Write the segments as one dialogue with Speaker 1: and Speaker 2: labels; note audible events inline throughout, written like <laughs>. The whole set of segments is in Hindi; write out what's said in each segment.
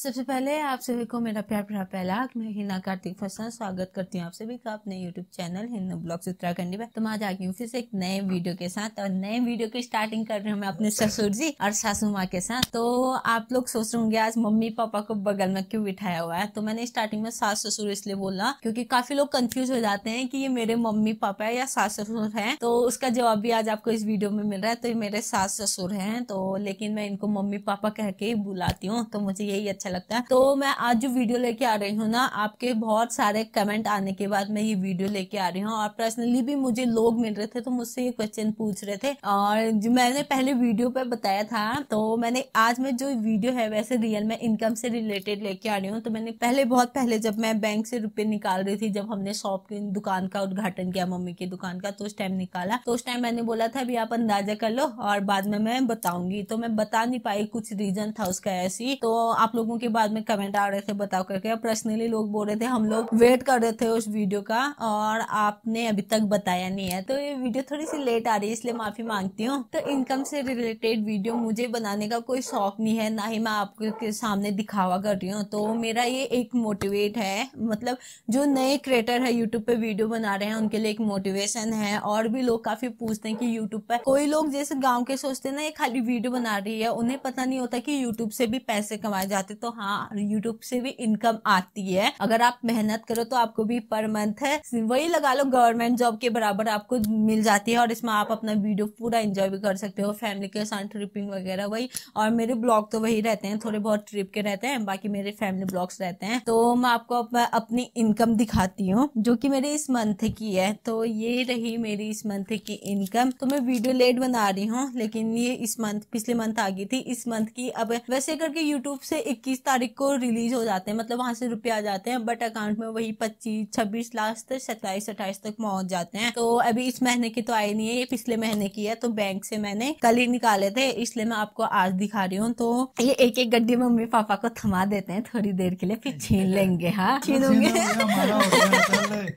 Speaker 1: सबसे पहले आप सभी को मेरा प्यार प्यार पहला मैं हिना कार्तिक फसल स्वागत करती हूँ आप सभी का अपने YouTube channel Hindu blogs Uttarakhand में तो मैं आज आ गई हूँ फिर से एक नए वीडियो के साथ और नए वीडियो की स्टार्टिंग कर रही हूँ मैं अपने ससुर जी और सासू माँ के साथ तो आप लोग सोच रहे होंगे आज मम्मी पापा को बगल में क्यों बिठाया हुआ है तो मैंने स्टार्टिंग में सास ससुर इसलिए बोला क्योंकि काफी लोग कंफ्यूज हो जाते हैं कि ये मेरे मम्मी पापा है या सास ससुर है तो उसका जवाब भी आज आपको इस वीडियो में मिल रहा है तो ये मेरे सास ससुर है तो लेकिन मैं इनको मम्मी पापा कह के बुलाती हूँ तो मुझे यही अच्छा अच्छा लगता है तो मैं आज जो वीडियो लेके आ रही हूँ ना आपके बहुत सारे कमेंट आने के बाद मैं ये वीडियो लेके आ रही हूँ और पर्सनली भी मुझे लोग मिल रहे थे तो मुझसे ये क्वेश्चन पूछ रहे थे और जो मैंने पहले वीडियो पे बताया था तो मैंने आज मैं जो वीडियो है वैसे रियल में इनकम से रिलेटेड लेके आ रही हूँ तो मैंने पहले बहुत पहले जब मैं बैंक से रुपये निकाल रही थी जब हमने शॉप की दुकान का उद्घाटन किया मम्मी की दुकान का तो उस टाइम निकाला तो उस टाइम मैंने बोला था अभी आप अंदाजा कर लो और बाद में मैं बताऊंगी तो मैं बता नहीं पाई कुछ रीजन था उसका ऐसी तो आप लोगों लोगों के बाद में कमेंट आ रहे थे बताओ करके पर्सनली लोग बोल रहे थे हम लोग वेट कर रहे थे उस वीडियो का और आपने अभी तक बताया नहीं है तो ये वीडियो थोड़ी सी लेट आ रही है इसलिए माफी मांगती हूँ तो इनकम से रिलेटेड वीडियो मुझे बनाने का कोई शौक नहीं है ना ही मैं आपके सामने दिखावा कर रही हूँ तो मेरा ये एक मोटिवेट है मतलब जो नए क्रिएटर है यूट्यूब पे वीडियो बना रहे हैं उनके लिए एक मोटिवेशन है और भी लोग काफी पूछते हैं कि यूट्यूब पर कोई लोग जैसे गाँव के सोचते ना ये खाली वीडियो बना रही है उन्हें पता नहीं होता कि यूट्यूब से भी पैसे कमाए जाते तो तो हाँ यूट्यूब से भी इनकम आती है अगर आप मेहनत करो तो आपको भी पर मंथ है वही लगा लो गवर्नमेंट जॉब के बराबर आपको मिल जाती है और इसमें आप अपना वीडियो पूरा इंजॉय भी कर सकते हो फैमिली के साथ ट्रिपिंग वगैरह वही और मेरे ब्लॉग तो वही रहते हैं थोड़े बहुत ट्रिप के रहते हैं बाकी मेरे फैमिली ब्लॉग्स रहते हैं तो मैं आपको अपनी इनकम दिखाती हूँ जो की मेरी इस मंथ की है तो ये रही मेरी इस मंथ की इनकम तो मैं वीडियो लेट बना रही हूँ लेकिन ये इस मंथ पिछले मंथ आ गई थी इस मंथ की अब वैसे करके यूट्यूब से इक्कीस तीस तारीख को रिलीज हो जाते हैं मतलब वहां से रुपये आ जाते हैं बट अकाउंट में वही पच्चीस छब्बीस लाख तक सत्ताईस अट्ठाईस तक पहुंच जाते हैं तो अभी इस महीने की तो आई नहीं है ये पिछले महीने की है तो बैंक से मैंने कल ही निकाले थे इसलिए मैं आपको आज दिखा रही हूँ तो ये एक एक गड्डी में मम्मी पापा को थमा देते हैं थोड़ी देर के लिए फिर छीन <laughs> लेंगे हाँ <laughs> छीनोगे <laughs>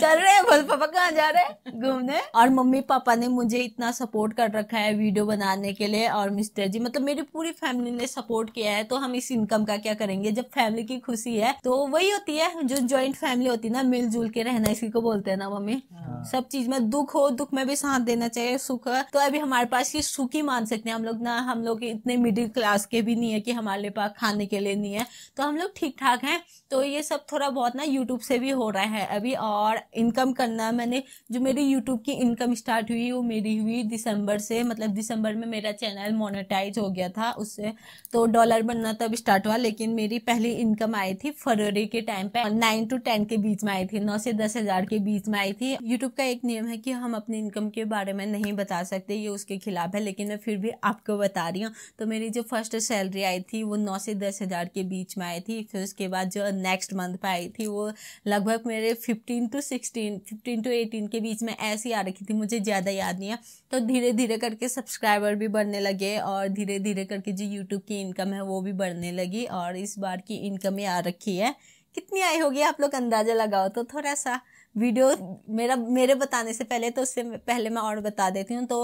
Speaker 1: चल रहे हैं बोल पापा कहाँ जा रहे हैं घूमने और मम्मी पापा ने मुझे इतना सपोर्ट कर रखा है वीडियो बनाने के लिए और मिस्टर जी मतलब मेरी पूरी फैमिली ने सपोर्ट किया है तो हम इस इनकम इनकम का क्या करेंगे जब फैमिली की खुशी है तो वही होती है जो ज्वाइंट फैमिली होती है ना मिलजुल के रहना इसी को बोलते हैं ना मम्मी हाँ। सब चीज में दुख हो दुख में भी साथ देना चाहिए सुख तो अभी हमारे पास ये सुख ही मान सकते हैं हम लोग ना हम लोग इतने मिडिल क्लास के भी नहीं है कि हमारे पास खाने के लिए नहीं है तो हम लोग ठीक ठाक हैं तो ये सब थोड़ा बहुत ना यूट्यूब से भी हो रहा है अभी और इनकम करना मैंने जो मेरी यूट्यूब की इनकम स्टार्ट हुई वो मेरी हुई दिसंबर से मतलब दिसंबर में मेरा चैनल मोनेटाइज हो गया था उससे तो डॉलर बनना तब स्टार्ट स्टार्ट हुआ लेकिन मेरी पहली इनकम आई थी फरवरी के टाइम पे नाइन टू टेन के बीच में आई थी नौ से दस हजार के बीच में आई थी यूट्यूब का एक नियम है कि हम अपनी इनकम के बारे में नहीं बता सकते ये उसके खिलाफ है लेकिन मैं फिर भी आपको बता रही हूँ तो मेरी जो फर्स्ट सैलरी आई थी वो नौ से दस हजार के बीच में आई थी फिर उसके बाद जो नेक्स्ट मंथ पर आई थी वो लगभग मेरे fifteen to sixteen fifteen to eighteen के बीच में ऐसी आ रखी थी मुझे ज़्यादा याद नहीं है तो धीरे धीरे करके सब्सक्राइबर भी बढ़ने लगे और धीरे धीरे करके जो यूट्यूब की इनकम है वो भी बढ़ने लगी होगी और इस बार की इनकम आ रखी है कितनी आई होगी आप लोग अंदाज़ा लगाओ तो थोड़ा सा वीडियो मेरा मेरे बताने से पहले तो उससे पहले मैं और बता देती हूँ तो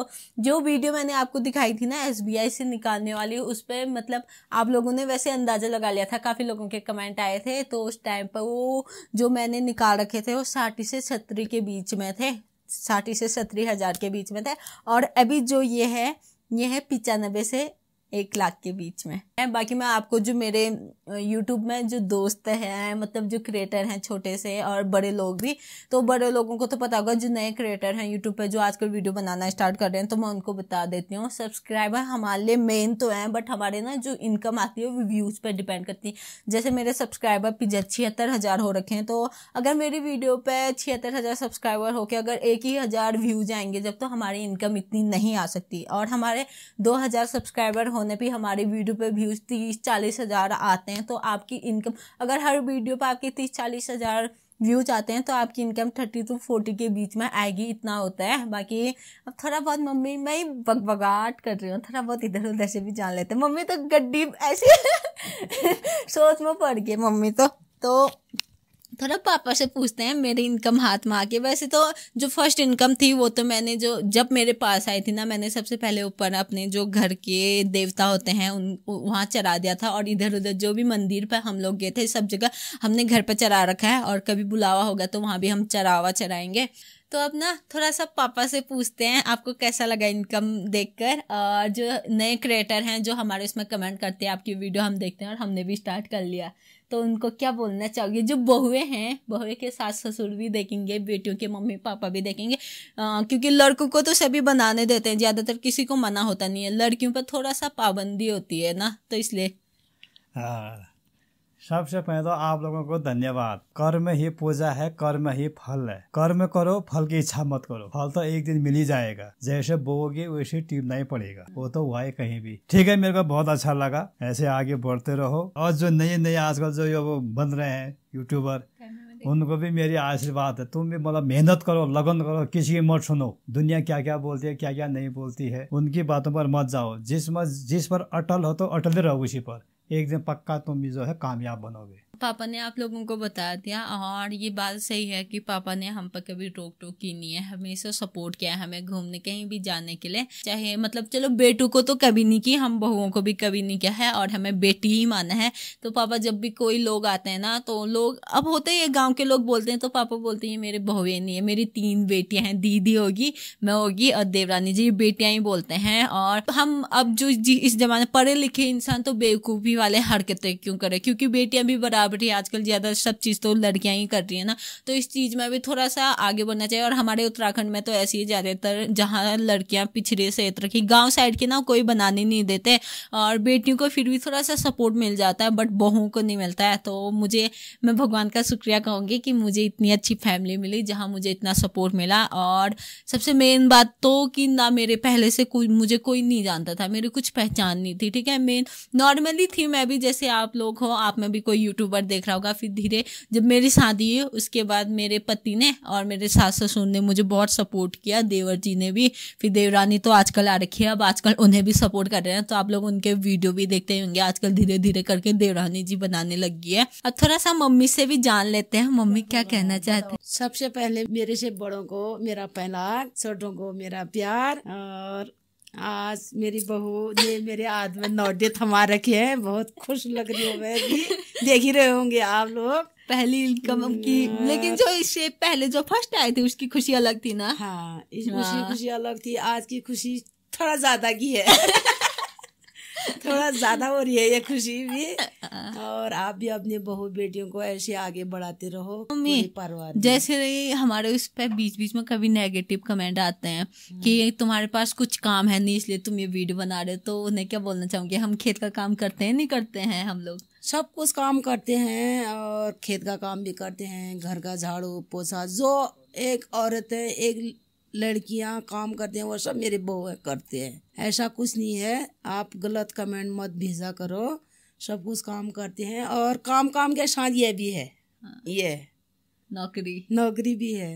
Speaker 1: जो वीडियो मैंने आपको दिखाई थी ना एसबीआई से निकालने वाली उस पर मतलब आप लोगों ने वैसे अंदाज़ा लगा लिया था काफ़ी लोगों के कमेंट आए थे तो उस टाइम पर वो जो मैंने निकाल रखे थे वो साठी से छत्री के बीच में थे साठी से सत्री हज़ार के बीच में थे और अभी जो ये है ये है पिचानबे से एक लाख के बीच में बाकी मैं आपको जो मेरे यूट्यूब में जो दोस्त हैं मतलब जो क्रिएटर हैं छोटे से और बड़े लोग भी तो बड़े लोगों को तो पता होगा जो नए क्रिएटर हैं यूट्यूब पे जो आजकल वीडियो बनाना स्टार्ट कर रहे हैं तो मैं उनको बता देती हूँ सब्सक्राइबर हमारे लिए मेन तो हैं बट हमारे ना जो इनकम आती है वो व्यूज़ पर डिपेंड करती है जैसे मेरे सब्सक्राइबर पिजर छिहत्तर हज़ार हो रखे हैं तो अगर मेरी वीडियो पर छिहत्तर हज़ार सब्सक्राइबर होकर अगर एक ही हज़ार व्यूज आएंगे जब तो हमारी इनकम इतनी नहीं आ सकती और हमारे दो हज़ार सब्सक्राइबर होने पे हमारे वीडियो पे व्यूज़ तीस चालीस हज़ार आते हैं तो आपकी इनकम अगर हर वीडियो पे आपके तीस चालीस हज़ार व्यूज आते हैं तो आपकी इनकम थर्टी टू फोर्टी के बीच में आएगी इतना होता है बाकी अब थोड़ा बहुत मम्मी मैं ही बगबगाट कर रही हूँ थोड़ा बहुत इधर उधर से भी जान लेते हैं मम्मी तो गड्डी ऐसी <laughs> सोच में पड़ गई मम्मी तो तो थोड़ा पापा से पूछते हैं मेरी इनकम हाथ में आके वैसे तो जो फर्स्ट इनकम थी वो तो मैंने जो जब मेरे पास आई थी ना मैंने सबसे पहले ऊपर अपने जो घर के देवता होते हैं उन वहाँ चरा दिया था और इधर उधर जो भी मंदिर पर हम लोग गए थे सब जगह हमने घर पर चरा रखा है और कभी बुलावा होगा तो वहाँ भी हम चरावा चराएंगे तो अब ना थोड़ा सा पापा से पूछते हैं आपको कैसा लगा इनकम देखकर और जो नए क्रिएटर हैं जो हमारे उसमें कमेंट करते हैं आपकी वीडियो हम देखते हैं और हमने भी स्टार्ट कर लिया तो उनको क्या बोलना चाहोगे जो बहुए हैं बहुए के सास ससुर भी देखेंगे बेटियों के मम्मी पापा भी देखेंगे आ, क्योंकि लड़कों को तो सभी बनाने देते हैं ज़्यादातर किसी को मना होता नहीं है लड़कियों पर थोड़ा सा पाबंदी होती है ना तो इसलिए
Speaker 2: हाँ सबसे पहले तो आप लोगों को धन्यवाद कर्म ही पूजा है कर्म ही फल है कर्म करो फल की इच्छा मत करो फल तो एक दिन मिल ही जाएगा जैसे बोगे वैसे टीमना ही पड़ेगा वो तो हुआ है कहीं भी ठीक है मेरे को बहुत अच्छा लगा ऐसे आगे बढ़ते रहो और जो नए नए आजकल जो ये बन रहे हैं यूट्यूबर उनको भी मेरी आशीर्वाद है तुम भी मतलब मेहनत करो लगन करो किसी की मत सुनो दुनिया क्या क्या बोलती है क्या क्या नहीं बोलती है उनकी बातों पर मत जाओ जिस मत जिस पर अटल हो तो अटल रहो उसी पर एक दिन पक्का तुम भी जो है कामयाब बनोगे
Speaker 1: पापा ने आप लोगों को बता दिया और ये बात सही है कि पापा ने हम पर कभी रोक टोक की नहीं है हमेशा सपोर्ट किया है हमें घूमने कहीं भी जाने के लिए चाहे मतलब चलो बेटू को तो कभी नहीं की हम बहुओं को भी कभी नहीं किया है और हमें बेटी ही माना है तो पापा जब भी कोई लोग आते हैं ना तो लोग अब होते ही गाँव के लोग बोलते हैं तो पापा बोलते हैं मेरे बहुए नहीं है मेरी तीन बेटियाँ हैं दीदी होगी मैं होगी और देवरानी जी बेटियाँ ही बोलते हैं और हम अब जो इस जमाने पढ़े लिखे इंसान तो बेवकूफ़ी वाले हरकतें क्यों करें क्योंकि बेटियाँ भी बराबर रुकावटें आजकल ज़्यादा सब चीज़ तो लड़कियाँ ही कर रही है ना तो इस चीज़ में भी थोड़ा सा आगे बढ़ना चाहिए और हमारे उत्तराखंड में तो ऐसी ही ज़्यादातर जहाँ लड़कियाँ पिछड़े क्षेत्र की गाँव साइड के ना कोई बनाने नहीं देते और बेटियों को फिर भी थोड़ा सा सपोर्ट मिल जाता है बट बहुओं को नहीं मिलता है तो मुझे मैं भगवान का शुक्रिया कहूँगी कि मुझे इतनी अच्छी फैमिली मिली जहाँ मुझे इतना सपोर्ट मिला और सबसे मेन बात तो कि ना मेरे पहले से कोई मुझे कोई नहीं जानता था मेरी कुछ पहचान नहीं थी ठीक है मेन नॉर्मली थी मैं भी जैसे आप लोग हो आप में भी कोई यूट्यूबर ऊपर देख रहा होगा फिर धीरे जब मेरी शादी हुई उसके बाद मेरे पति ने और मेरे सास ससुर ने मुझे बहुत सपोर्ट किया देवर जी ने भी फिर देवरानी तो आजकल आ रखी है अब आजकल उन्हें भी सपोर्ट कर रहे हैं तो आप लोग उनके वीडियो भी देखते होंगे आजकल धीरे धीरे करके देवरानी जी बनाने लगी है अब थोड़ा सा मम्मी से भी जान लेते हैं मम्मी क्या कहना चाहते हैं सबसे पहले
Speaker 3: मेरे से बड़ों को मेरा पहला छोटों को मेरा प्यार और आज मेरी बहू ने मेरे आदमी नौडे थमा रखे हैं बहुत खुश लग रही हूँ मैं भी देख ही रहे होंगे आप लोग पहली इनकम की हम्म। लेकिन जो इससे पहले जो
Speaker 1: फर्स्ट आए थी उसकी खुशी अलग थी ना हाँ इस खुशी खुशी
Speaker 3: अलग थी आज की खुशी थोड़ा ज्यादा की है <laughs> <laughs> थोड़ा ज्यादा हो रही है ये खुशी भी और आप भी अपनी बहु बेटियों को ऐसे आगे बढ़ाते रहो परिवार जैसे
Speaker 1: हमारे उस पर बीच बीच में कभी नेगेटिव कमेंट आते हैं हम्म। कि तुम्हारे पास कुछ काम है नहीं इसलिए तुम ये वीडियो बना रहे हो तो उन्हें क्या बोलना चाहूंगी हम खेत का काम करते हैं नहीं करते हैं हम लोग सब कुछ काम करते हैं और खेत का काम भी करते हैं घर का झाड़ू पोछा जो
Speaker 3: एक औरत है एक लड़कियां काम करते हैं वो सब मेरे बहु करते हैं ऐसा कुछ नहीं है आप गलत कमेंट मत भेजा करो सब कुछ काम करते हैं और काम काम के साथ ये भी है हाँ। ये नौकरी नौकरी भी है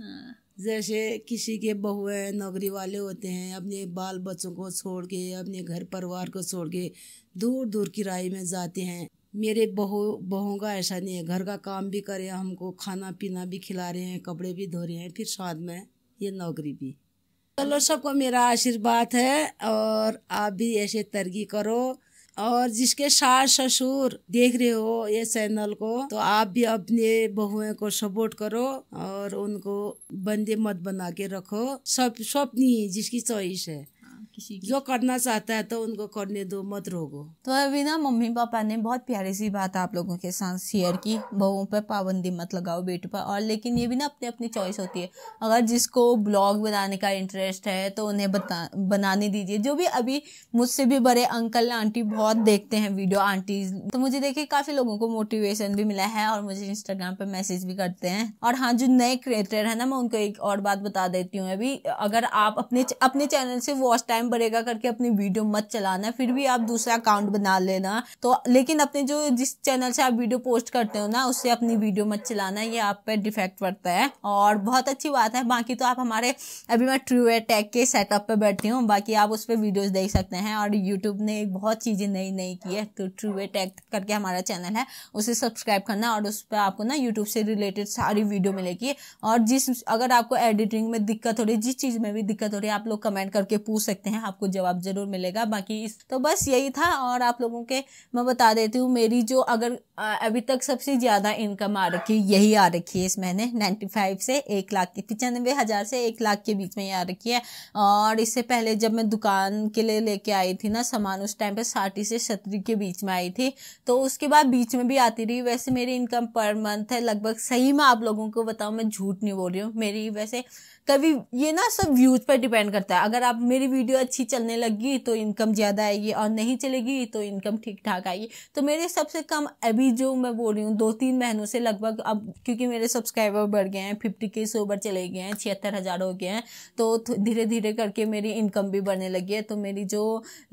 Speaker 3: हाँ। जैसे किसी के बहु है नौकरी वाले होते हैं अपने बाल बच्चों को छोड़ के अपने घर परिवार को छोड़ के दूर दूर किराए में जाते हैं मेरे बहू बहुओं का ऐसा नहीं है घर का काम भी करे हमको खाना पीना भी खिला रहे हैं कपड़े भी धो रहे हैं फिर साथ में ये नौकरी भी चलो सबको मेरा आशीर्वाद है और आप भी ऐसे तरगी करो और जिसके सास ससुर देख रहे हो ये चैनल को तो आप भी अपने बहुएं को सपोर्ट करो और उनको बंदे मत बना के रखो सब स्वप्नी जिसकी चॉइस है किसी की जो करना चाहता है तो उनको करने दो मत रोको
Speaker 1: तो अभी ना मम्मी पापा ने बहुत प्यारी सी बात आप लोगों के साथ शेयर की बहू पर पाबंदी मत लगाओ बेटे पर और लेकिन ये भी ना अपनी अपनी चॉइस होती है अगर जिसको ब्लॉग बनाने का इंटरेस्ट है तो उन्हें बता बनाने दीजिए जो भी अभी मुझसे भी बड़े अंकल आंटी बहुत देखते हैं वीडियो आंटी तो मुझे देखिए काफ़ी लोगों को मोटिवेशन भी मिला है और मुझे इंस्टाग्राम पर मैसेज भी करते हैं और हाँ जो नए क्रिएटर है ना मैं उनको एक और बात बता देती हूँ अभी अगर आप अपने अपने चैनल से वॉच टाइम स्पैम बढ़ेगा करके अपनी वीडियो मत चलाना फिर भी आप दूसरा अकाउंट बना लेना तो लेकिन अपने जो जिस चैनल से आप वीडियो पोस्ट करते हो ना उससे अपनी वीडियो मत चलाना ये आप पे डिफेक्ट पड़ता है और बहुत अच्छी बात है बाकी तो आप हमारे अभी मैं ट्रू टैग के सेटअप पे बैठी हूँ बाकी आप उस पर वीडियोज़ देख सकते हैं और यूट्यूब ने बहुत चीज़ें नई नई की है तो ट्रू टैग करके हमारा चैनल है उसे सब्सक्राइब करना और उस पर आपको ना यूट्यूब से रिलेटेड सारी वीडियो मिलेगी और जिस अगर आपको एडिटिंग में दिक्कत हो रही है जिस चीज़ में भी दिक्कत हो रही है आप लोग कमेंट करके पूछ सकते हैं हैं आपको जवाब जरूर मिलेगा बाकी इस तो बस यही था और आप लोगों के मैं बता देती हूँ मेरी जो अगर अभी तक सबसे ज़्यादा इनकम आ रखी है यही आ रखी है इस महीने नाइन्टी फाइव से एक लाख की पचानवे हज़ार से एक लाख के बीच में ही आ रखी है और इससे पहले जब मैं दुकान के लिए लेके आई थी ना सामान उस टाइम पे साठी से सत्तरी के बीच में आई थी तो उसके बाद बीच में भी आती रही वैसे मेरी इनकम पर मंथ है लगभग सही मैं आप लोगों को बताऊँ मैं झूठ नहीं बोल रही हूँ मेरी वैसे कभी ये ना सब व्यूज पर डिपेंड करता है अगर आप मेरी वीडियो अच्छी चलने लगी तो इनकम ज़्यादा आएगी और नहीं चलेगी तो इनकम ठीक ठाक आएगी तो मेरे सबसे कम अभी जो मैं बोल रही हूँ दो तीन महीनों से लगभग अब क्योंकि मेरे सब्सक्राइबर बढ़ गए हैं फिफ्टी के से ऊपर चले गए हैं छिहत्तर हज़ार हो गए हैं तो धीरे धीरे करके मेरी इनकम भी बढ़ने लगी है तो मेरी जो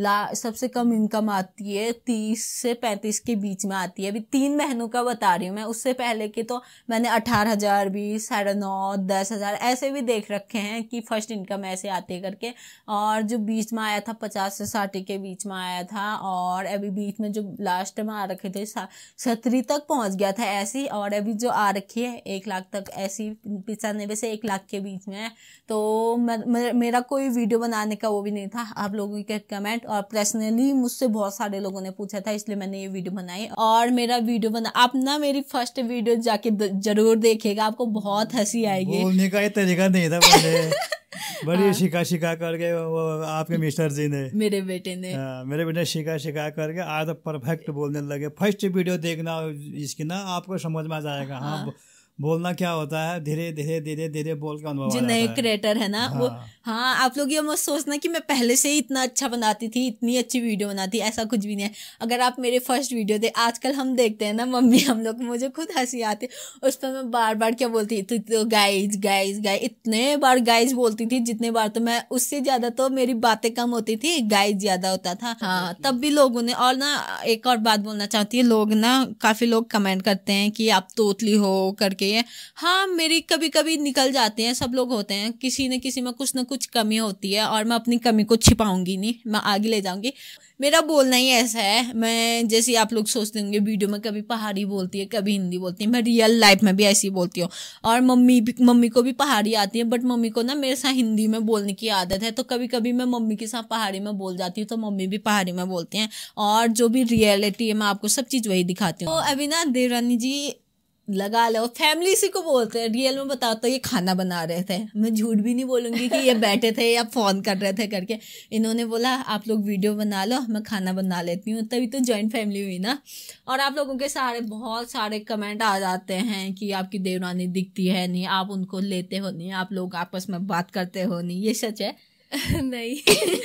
Speaker 1: ला सबसे कम इनकम आती है तीस से पैंतीस के बीच में आती है अभी तीन महीनों का बता रही हूँ मैं उससे पहले के तो मैंने अठारह हज़ार बीस साढ़े नौ दस हज़ार ऐसे भी देख देख रखे हैं कि फर्स्ट इनकम ऐसे आते करके और जो बीच में आया था पचास से साठ के बीच में आया था और अभी बीच में जो लास्ट में आ रखे थे सत्री तक पहुंच गया था ऐसी और अभी जो आ रखी है एक लाख तक ऐसी पचानवे से एक लाख के बीच में है तो मेरा कोई वीडियो बनाने का वो भी नहीं था आप लोगों के कमेंट और पर्सनली मुझसे बहुत सारे लोगों ने पूछा था इसलिए मैंने ये वीडियो बनाई और मेरा वीडियो बना आप ना मेरी फर्स्ट वीडियो जाके जरूर देखेगा आपको बहुत हंसी आएगी बोलने
Speaker 2: का ये तरीका नहीं था मुझे <laughs> बड़ी हाँ। शिका शिका करके वो आपके <laughs> मिस्टर जी ने
Speaker 3: मेरे बेटे ने आ, हाँ,
Speaker 2: मेरे बेटे शिका शिका करके आज परफेक्ट तो बोलने लगे फर्स्ट वीडियो देखना इसकी ना आपको समझ में आ जाएगा हाँ, हाँ बोलना क्या होता है धीरे धीरे धीरे धीरे बोल का अनुभव जो नए क्रिएटर है ना हाँ। वो
Speaker 1: हाँ आप लोग ये मत सोचना कि मैं पहले से ही इतना अच्छा बनाती थी इतनी अच्छी वीडियो बनाती ऐसा कुछ भी नहीं है अगर आप मेरे फर्स्ट वीडियो दे आजकल हम देखते हैं ना मम्मी हम लोग मुझे खुद हंसी आती उस पर मैं बार बार क्या बोलती थी तो गाइज गाइज गाइज इतने बार गाइज बोलती थी जितने बार तो मैं उससे ज़्यादा तो मेरी बातें कम होती थी गाइज ज़्यादा होता था हाँ तब भी लोगों ने और ना एक और बात बोलना चाहती है लोग ना काफ़ी लोग कमेंट करते हैं कि आप तोतली हो करके गई है हाँ मेरी कभी कभी निकल जाते हैं सब लोग होते हैं किसी न किसी में कुछ ना कुछ कमी होती है और मैं अपनी कमी को छिपाऊंगी नहीं मैं आगे ले जाऊंगी मेरा बोलना ही ऐसा है मैं जैसे आप लोग सोचते होंगे वीडियो में कभी पहाड़ी बोलती है कभी हिंदी बोलती है मैं रियल लाइफ में भी ऐसी बोलती हूँ और मम्मी भी मम्मी को भी पहाड़ी आती है बट मम्मी को ना मेरे साथ हिंदी में बोलने की आदत है तो कभी कभी मैं मम्मी के साथ पहाड़ी में बोल जाती हूँ तो मम्मी भी पहाड़ी में बोलती हैं और जो भी रियलिटी है मैं आपको सब चीज़ वही दिखाती हूँ तो अभी ना देवरानी जी लगा लो फैमिली इसी को बोलते हैं रियल में तो ये खाना बना रहे थे मैं झूठ भी नहीं बोलूँगी कि ये बैठे थे या फ़ोन कर रहे थे करके इन्होंने बोला आप लोग वीडियो बना लो मैं खाना बना लेती हूँ तभी तो जॉइंट फैमिली हुई ना और आप लोगों के सारे बहुत सारे कमेंट आ जाते हैं कि आपकी देवरानी दिखती है नहीं आप उनको लेते हो नहीं आप लोग आपस में बात करते हो नहीं ये सच है <laughs> नहीं <laughs>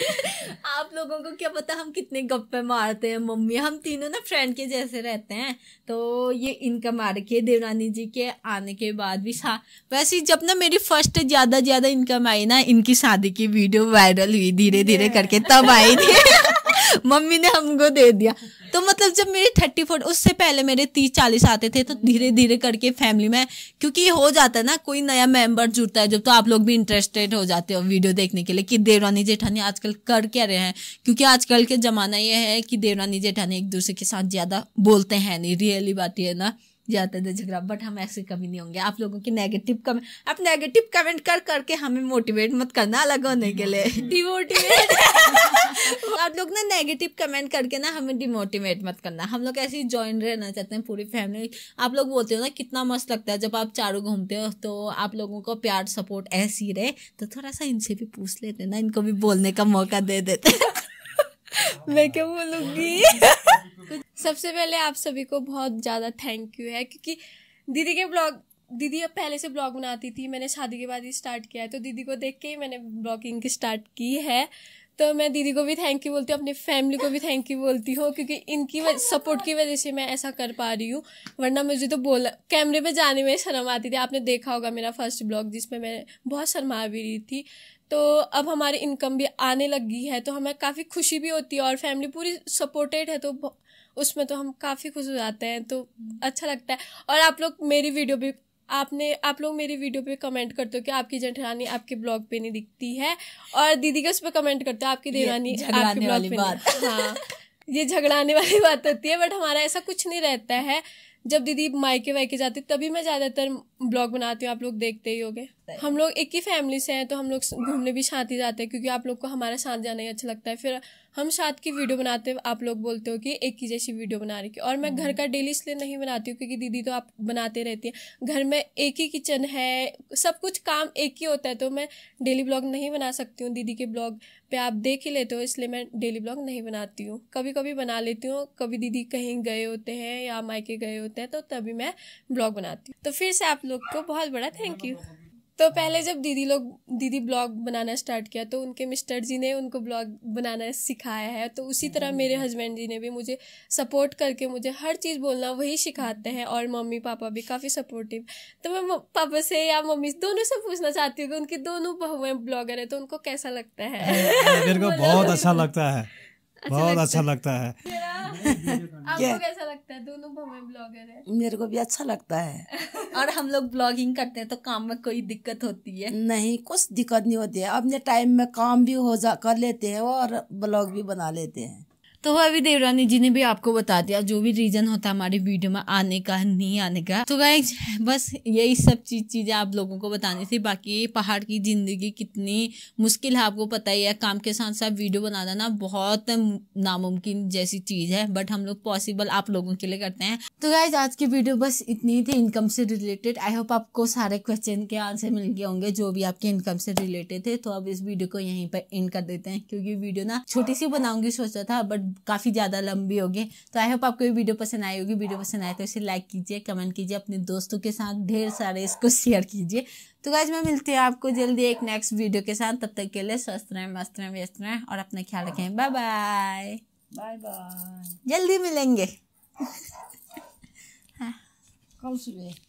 Speaker 1: आप लोगों को क्या पता हम कितने गप्पे मारते हैं मम्मी हम तीनों ना फ्रेंड के जैसे रहते हैं तो ये इनका मार के देवरानी जी के आने के बाद भी सा हाँ, वैसे जब ना मेरी फर्स्ट ज़्यादा ज़्यादा इनकम आई ना इनकी शादी की वीडियो वायरल हुई धीरे धीरे करके तब आई थी मम्मी ने हमको दे दिया तो मतलब जब मेरे थर्टी फोर उससे पहले मेरे तीस चालीस आते थे तो धीरे धीरे करके फैमिली में क्योंकि हो जाता है ना कोई नया मेंबर जुड़ता है जब तो आप लोग भी इंटरेस्टेड हो जाते हो वीडियो देखने के लिए कि देवरानी जेठानी आजकल कर क्या रहे हैं क्योंकि आजकल के ज़माना ये है कि देवरानी जेठानी एक दूसरे के साथ ज़्यादा बोलते हैं नहीं रियली बात ये ना जाते थे झगड़ा बट हम ऐसे कभी नहीं होंगे आप लोगों के नेगेटिव कमेंट आप नेगेटिव कमेंट कर करके हमें मोटिवेट मत करना अलग होने के लिए डिमोटिवेट <laughs> <laughs> <laughs> आप लोग ना नेगेटिव कमेंट करके ना हमें डिमोटिवेट मत करना हम लोग ऐसे ही ज्वाइन रहना चाहते हैं पूरी फैमिली आप लोग बोलते हो ना कितना मस्त लगता है जब आप चारों घूमते हो तो आप लोगों को प्यार सपोर्ट ऐसे ही रहे तो थोड़ा सा इनसे भी पूछ लेते ना इनको भी बोलने का मौका दे देते <laughs> मैं क्या बोलूँगी <laughs> सबसे पहले आप सभी को
Speaker 2: बहुत ज़्यादा थैंक यू है क्योंकि दीदी के ब्लॉग दीदी अब पहले से ब्लॉग बनाती थी मैंने शादी के बाद ही स्टार्ट किया है तो दीदी को देख के ही मैंने ब्लॉगिंग की स्टार्ट की है तो मैं दीदी को भी थैंक यू बोलती हूँ अपनी फैमिली को भी थैंक यू बोलती हूँ क्योंकि इनकी सपोर्ट की वजह से मैं ऐसा कर पा रही हूँ वरना मुझे तो बोला कैमरे पे जाने में शर्म आती थी आपने देखा होगा मेरा फर्स्ट ब्लॉग जिसमें मैं बहुत शर्मा भी रही थी तो अब हमारी इनकम भी आने लगी है तो हमें काफ़ी खुशी भी होती है और फैमिली पूरी सपोर्टेड है तो उसमें तो हम काफ़ी खुश हो जाते हैं तो अच्छा लगता है और आप लोग मेरी वीडियो भी आपने आप लोग मेरी वीडियो पे कमेंट करते हो कि आपकी जेठरानी आपके ब्लॉग पे नहीं दिखती है और दीदी का उस पर कमेंट करते हो आपकी देरानी आपके ब्लॉग पे बात हाँ ये झगड़ाने वाली बात होती है बट हमारा ऐसा कुछ नहीं रहता है जब दीदी मायके वायके जाती तभी मैं ज़्यादातर ब्लॉग बनाती हूँ आप लोग देखते ही गए हम लोग एक ही फैमिली से हैं तो हम लोग घूमने भी साथ ही जाते हैं क्योंकि आप लोग को हमारा साथ जाना ही अच्छा लगता है फिर हम साथ की वीडियो बनाते हैं आप लोग बोलते हो कि एक ही जैसी वीडियो बना रही और मैं घर हम्म। का डेली इसलिए नहीं बनाती हूँ क्योंकि दीदी तो आप बनाते रहती हैं घर में एक ही किचन है सब कुछ काम एक ही होता है तो मैं डेली ब्लॉग नहीं बना सकती हूँ दीदी के ब्लॉग पे आप देख ही लेते हो इसलिए मैं डेली ब्लॉग नहीं बनाती हूँ कभी कभी बना लेती हूँ कभी दीदी कहीं गए होते हैं या मायके गए होते होते हैं तो तभी मैं ब्लॉग बनाती हूँ तो फिर से आप लोग को बहुत बड़ा थैंक यू तो पहले जब दीदी लोग दीदी ब्लॉग बनाना स्टार्ट किया तो उनके मिस्टर जी ने उनको ब्लॉग बनाना सिखाया है तो उसी तरह मेरे हस्बैंड हम्म। जी ने भी मुझे सपोर्ट करके मुझे हर चीज़ बोलना वही सिखाते हैं और मम्मी पापा भी काफ़ी सपोर्टिव तो मैं पापा से या मम्मी दोनों से पूछना चाहती हूँ कि उनकी दोनों बहुएं ब्लॉगर है तो उनको कैसा लगता है मेरे को <laughs> बहुत अच्छा
Speaker 3: लगता है अच्छा बहुत अच्छा लगता है
Speaker 1: <laughs> आपको कैसा लगता है दोनों हमें ब्लॉगर
Speaker 3: है मेरे को भी अच्छा लगता है
Speaker 1: <laughs> और हम लोग ब्लॉगिंग करते हैं तो काम में कोई दिक्कत होती है
Speaker 3: नहीं कुछ दिक्कत नहीं होती है अपने टाइम में काम भी हो जा कर लेते हैं और ब्लॉग भी बना लेते हैं
Speaker 1: तो अभी देवरानी जी ने भी आपको बता दिया जो भी रीजन होता है हमारे वीडियो में आने का नहीं आने का तो गाय बस यही सब चीज़ चीज़ें आप लोगों को बतानी थी बाकी पहाड़ की ज़िंदगी कितनी मुश्किल है आपको पता ही है काम के साथ साथ वीडियो बनाना ना बहुत नामुमकिन जैसी चीज़ है बट हम लोग पॉसिबल आप लोगों के लिए करते हैं तो गाइज आज की वीडियो बस इतनी थी इनकम से रिलेटेड आई होप आपको सारे क्वेश्चन के आंसर मिल गए होंगे जो भी आपके इनकम से रिलेटेड थे तो अब इस वीडियो को यहीं पर एंड कर देते हैं क्योंकि वीडियो ना छोटी सी बनाऊंगी सोचा था बट काफ़ी ज़्यादा लंबी होगी तो आई होप आपको ये वीडियो पसंद आई होगी वीडियो पसंद आए तो इसे लाइक कीजिए कमेंट कीजिए अपने दोस्तों के साथ ढेर सारे इसको शेयर कीजिए तो गाइज मैं मिलती हूँ आपको जल्दी एक नेक्स्ट वीडियो के साथ तब तक के लिए स्वस्थ रहें मस्त रहें व्यस्त रहें और अपना ख्याल रखें बाय बाय
Speaker 3: बाय बाय
Speaker 1: जल्दी मिलेंगे हाँ कल सुबह